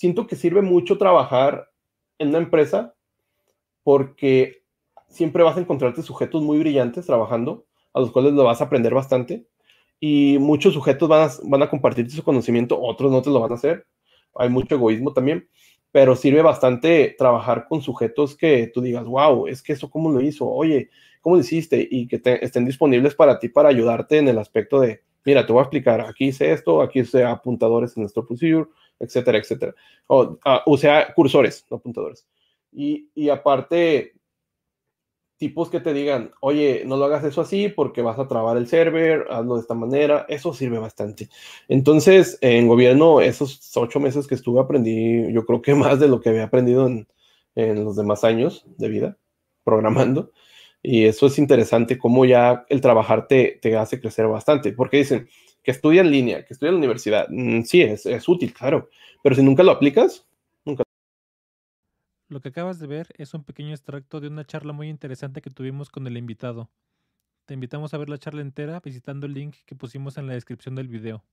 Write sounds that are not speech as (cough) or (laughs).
siento que sirve mucho trabajar en una empresa porque siempre vas a encontrarte sujetos muy brillantes trabajando, a los cuales lo vas a aprender bastante, y muchos sujetos van a, compartir su conocimiento, otros no te lo van a hacer, hay mucho egoísmo también, pero sirve bastante trabajar con sujetos que tú digas, wow, es que eso cómo lo hizo, oye, cómo lo hiciste, y que estén disponibles para ti para ayudarte en el aspecto de, mira, te voy a explicar, aquí hice esto, aquí hice apuntadores en nuestro procedure, etcétera, etcétera. O, ah, sea, cursores, no apuntadores. Y, aparte, tipos que te digan, oye, no lo hagas eso así porque vas a trabar el server, hazlo de esta manera, eso sirve bastante. Entonces, en gobierno, esos ocho meses que estuve, aprendí, yo creo que (laughs) más de lo que había aprendido en los demás años de vida programando. Y eso es interesante, cómo ya el trabajar te, hace crecer bastante, porque dicen que estudia en línea, que estudia en la universidad. Mm, sí, es, es útil, claro, pero si nunca lo aplicas, nunca. Lo que acabas de ver es un pequeño extracto de una charla muy interesante que tuvimos con el invitado. Te invitamos a ver la charla entera visitando el link que pusimos en la descripción del video.